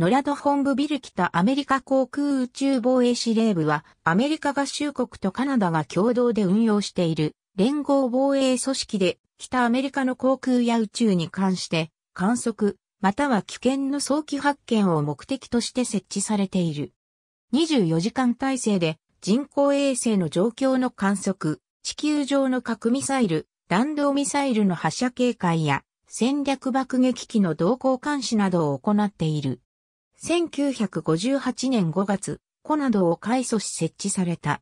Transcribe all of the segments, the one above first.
ノラド本部ビル北アメリカ航空宇宙防衛司令部は、アメリカ合衆国とカナダが共同で運用している連合防衛組織で、北アメリカの航空や宇宙に関して、観測、または危険の早期発見を目的として設置されている。24時間体制で人工衛星の状況の観測、地球上の核ミサイル、弾道ミサイルの発射警戒や戦略爆撃機の動向監視などを行っている。1958年5月、コナドを改組し設置された。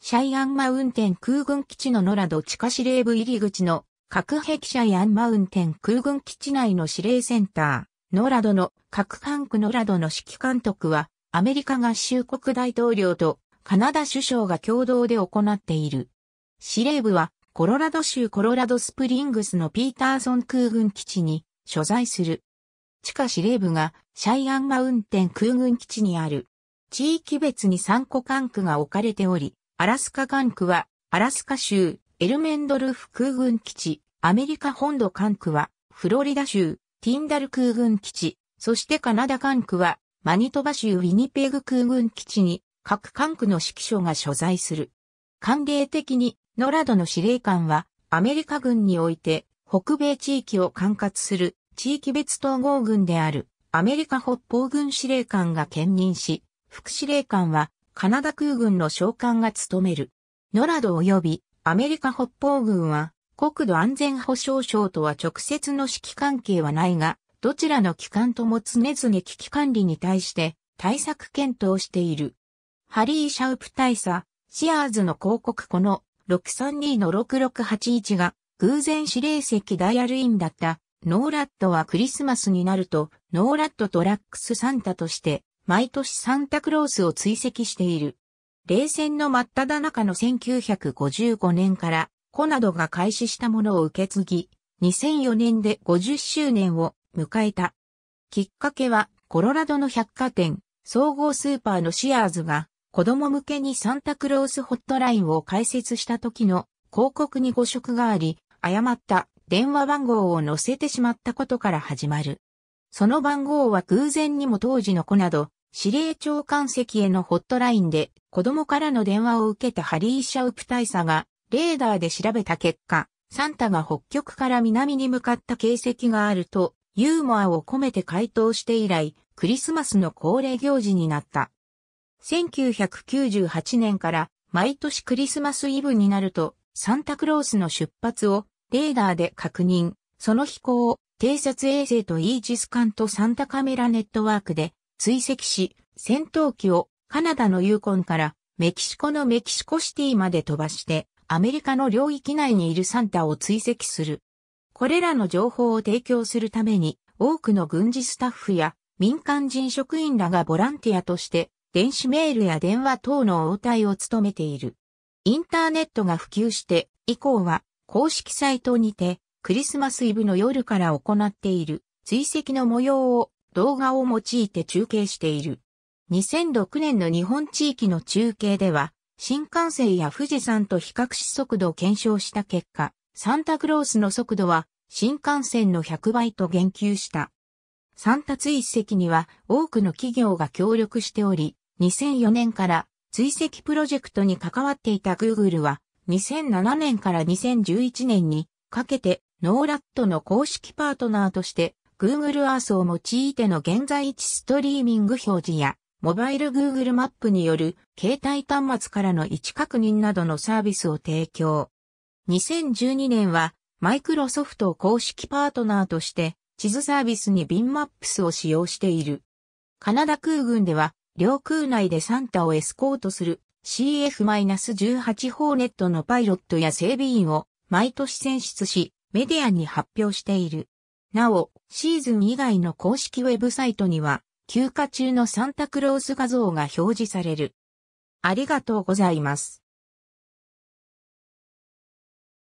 シャイアンマウンテン空軍基地のノラド地下司令部入り口の核壁シャイアンマウンテン空軍基地内の司令センター、ノラドの核ン区ノラドの指揮監督は、アメリカ合衆国大統領とカナダ首相が共同で行っている。司令部は、コロラド州コロラドスプリングスのピーターソン空軍基地に所在する。地下司令部がシャイアンマウンテン空軍基地にある。地域別に3個管区が置かれており、アラスカ管区は、アラスカ州、エルメンドルフ空軍基地、アメリカ本土管区は、フロリダ州、ティンダル空軍基地、そしてカナダ管区は、マニトバ州ウィニペグ空軍基地に、各管区の指揮所が所在する。歓迎的に、ノラドの司令官は、アメリカ軍において、北米地域を管轄する地域別統合軍であるアメリカ北方軍司令官が兼任し、副司令官はカナダ空軍の将官が務める。ノラド及びアメリカ北方軍は国土安全保障省とは直接の指揮関係はないが、どちらの機関とも常々危機管理に対して対策検討している。ハリー・シャウプ大佐、シアーズの広告この632の6681が偶然指令席ダイヤルインだったノーラットはクリスマスになると、ノーラットとラックスサンタとして、毎年サンタクロースを追跡している。冷戦の真っ只中の1955年から、コなどが開始したものを受け継ぎ、2004年で50周年を迎えた。きっかけは、コロラドの百貨店、総合スーパーのシアーズが、子供向けにサンタクロースホットラインを開設した時の広告に誤植があり、誤った電話番号を載せてしまったことから始まる。その番号は偶然にも当時の子など、司令長官席へのホットラインで子供からの電話を受けたハリー・シャウプ大佐がレーダーで調べた結果、サンタが北極から南に向かった形跡があると、ユーモアを込めて回答して以来、クリスマスの恒例行事になった。1998年から毎年クリスマスイブになると、サンタクロースの出発をレーダーで確認、その飛行を偵察衛星とイージス艦とサンタカメラネットワークで追跡し、戦闘機をカナダのユーコンからメキシコのメキシコシティまで飛ばしてアメリカの領域内にいるサンタを追跡する。これらの情報を提供するために多くの軍事スタッフや民間人職員らがボランティアとして電子メールや電話等の応対を務めている。インターネットが普及して以降は公式サイトにて、クリスマスイブの夜から行っている追跡の模様を動画を用いて中継している。2006年の日本地域の中継では、新幹線や富士山と比較し速度を検証した結果、サンタクロースの速度は新幹線の100倍と言及した。サンタ追跡には多くの企業が協力しており、2004年から追跡プロジェクトに関わっていた Google は2007年から2011年にかけてノーラットの公式パートナーとして Google Earth を用いての現在地ストリーミング表示やモバイル Google マップによる携帯端末からの位置確認などのサービスを提供。2012年はマイクロソフト公式パートナーとして地図サービスに BinMaps を使用している。カナダ空軍では領空内でサンタをエスコートする CF-18 ホーネットのパイロットや整備員を毎年選出し、メディアに発表している。なお、シーズン以外の公式ウェブサイトには、休暇中のサンタクロース画像が表示される。ありがとうございます。